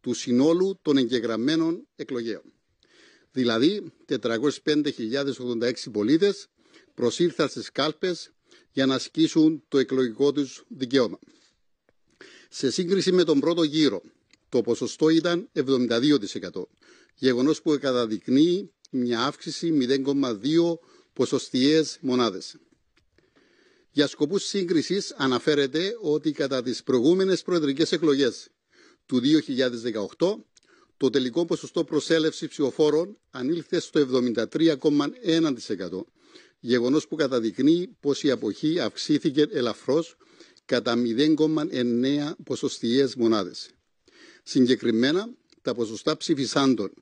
του συνόλου των εγγεγραμμένων εκλογέων. Δηλαδή, 405.086 πολίτες προσήλθαν στις κάλπες για να ασκήσουν το εκλογικό τους δικαίωμα. Σε σύγκριση με τον πρώτο γύρο, το ποσοστό ήταν 72%, γεγονός που καταδεικνύει μια αύξηση 0,2 ποσοστιαίες μονάδες. Για σκοπούς σύγκρισης αναφέρεται ότι κατά τις προηγούμενες προεδρικές εκλογές του 2018, το τελικό ποσοστό προσέλευσης ψηφοφόρων ανήλθε στο 73,1%, γεγονός που καταδεικνύει πως η αποχή αυξήθηκε ελαφρώς κατά 0,9 ποσοστιαίες μονάδες. Συγκεκριμένα, τα ποσοστά ψηφισάντων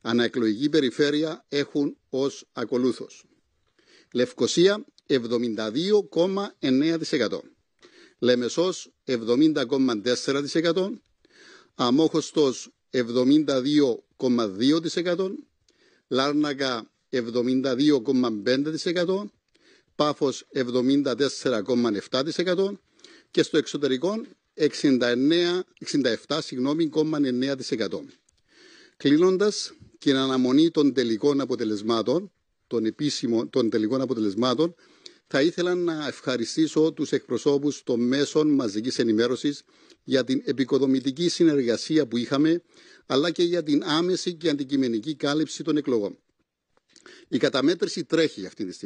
αναεκλογική περιφέρεια έχουν ως ακολούθως. Λευκοσία 72,9%. Λεμεσός 70,4% αμόχωστος 72,2%, Λάρνακα 72,5%, Πάφος 74,7% και στο εξωτερικό 67,9%. Κλείνοντας την αναμονή των τελικών αποτελεσμάτων, των, επίσημων, των τελικών αποτελεσμάτων θα ήθελα να ευχαριστήσω τους εκπροσώπους των μέσων μαζικής ενημέρωσης για την επικοδομητική συνεργασία που είχαμε, αλλά και για την άμεση και αντικειμενική κάλυψη των εκλογών. Η καταμέτρηση τρέχει αυτή τη στιγμή.